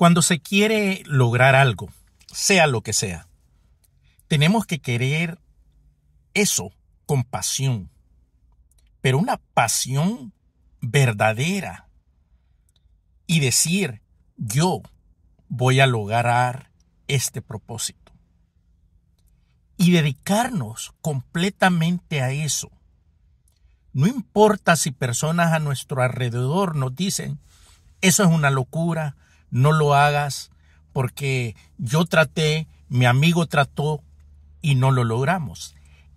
Cuando se quiere lograr algo, sea lo que sea, tenemos que querer eso con pasión, pero una pasión verdadera y decir, yo voy a lograr este propósito. Y dedicarnos completamente a eso. No importa si personas a nuestro alrededor nos dicen, eso es una locura, no lo hagas porque yo traté, mi amigo trató y no lo logramos.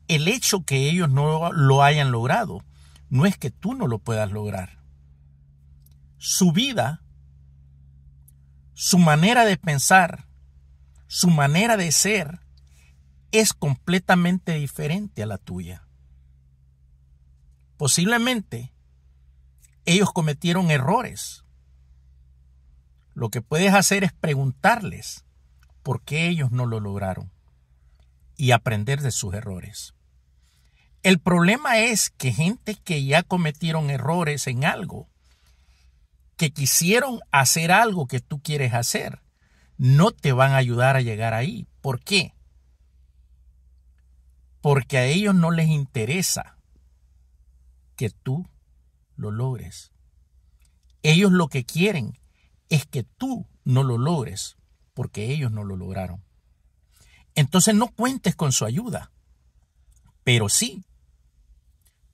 El hecho que ellos no lo hayan logrado no es que tú no lo puedas lograr. Su vida, su manera de pensar, su manera de ser es completamente diferente a la tuya. Posiblemente ellos cometieron errores lo que puedes hacer es preguntarles por qué ellos no lo lograron y aprender de sus errores. El problema es que gente que ya cometieron errores en algo, que quisieron hacer algo que tú quieres hacer, no te van a ayudar a llegar ahí. ¿Por qué? Porque a ellos no les interesa que tú lo logres. Ellos lo que quieren es que tú no lo logres, porque ellos no lo lograron. Entonces no cuentes con su ayuda, pero sí,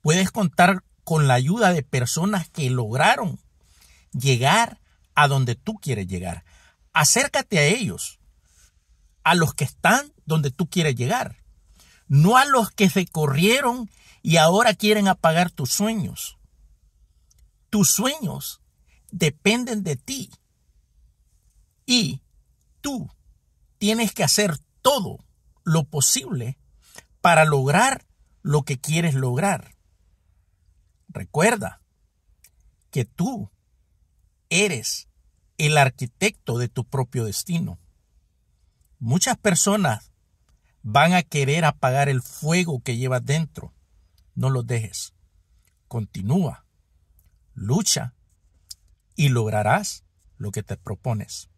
puedes contar con la ayuda de personas que lograron llegar a donde tú quieres llegar. Acércate a ellos, a los que están donde tú quieres llegar, no a los que se corrieron y ahora quieren apagar tus sueños. Tus sueños dependen de ti y tú tienes que hacer todo lo posible para lograr lo que quieres lograr. Recuerda que tú eres el arquitecto de tu propio destino. Muchas personas van a querer apagar el fuego que llevas dentro. No lo dejes. Continúa, lucha y lograrás lo que te propones.